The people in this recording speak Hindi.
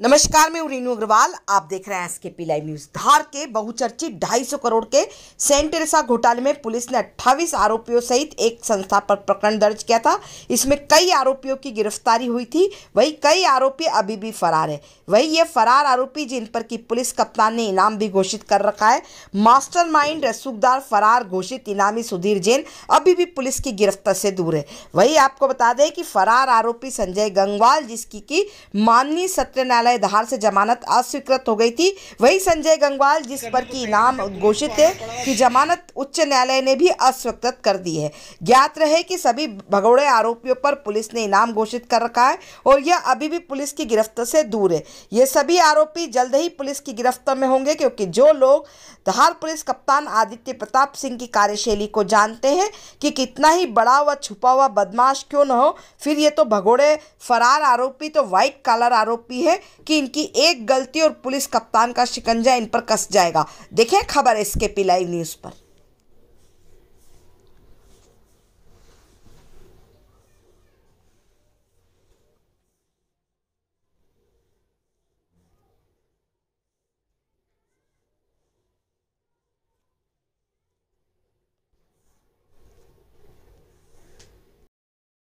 नमस्कार मैं रीनू अग्रवाल आप देख रहे हैं S K P live news Dhar के बहुचर्चित ढाई सौ करोड़ के सेंट टेरेसा घोटाले में पुलिस ने 28 आरोपियों सहित एक संस्था पर प्रकरण दर्ज किया था इसमें कई आरोपियों की गिरफ्तारी हुई थी वही कई आरोपी अभी भी फरार है वही ये फरार आरोपी जिन पर की पुलिस कप्तान ने इनाम भी घोषित कर रखा है मास्टर माइंड रसूखदार फरार घोषित इनामी सुधीर जैन अभी भी पुलिस की गिरफ्तार से दूर है वही आपको बता दें कि फरार आरोपी संजय गंगवाल जिसकी की माननीय सत्य न्यायालय न्यायालय धार से जमानत अस्वीकृत हो गई थी वही संजय गंगवाल जिस पर की नाम उद्घोषित है की जमानत उच्च न्यायालय ने भी अस्वीकृत कर दी है ज्ञात रहे कि सभी भगोड़े आरोपियों पर पुलिस ने इनाम घोषित कर रखा है और यह अभी भी पुलिस की गिरफ्त से दूर है ये सभी आरोपी जल्द ही पुलिस की गिरफ्त में होंगे क्योंकि जो लोग धार पुलिस कप्तान आदित्य प्रताप सिंह की कार्यशैली को जानते हैं कि कितना ही बड़ा व छुपा हुआ बदमाश क्यों न हो फिर ये तो भगोड़े फरार आरोपी तो व्हाइट कॉलर आरोपी है कि इनकी एक गलती और पुलिस कप्तान का शिकंजा इन पर कस जाएगा देखें खबर एसके पी लाइव न्यूज़ पर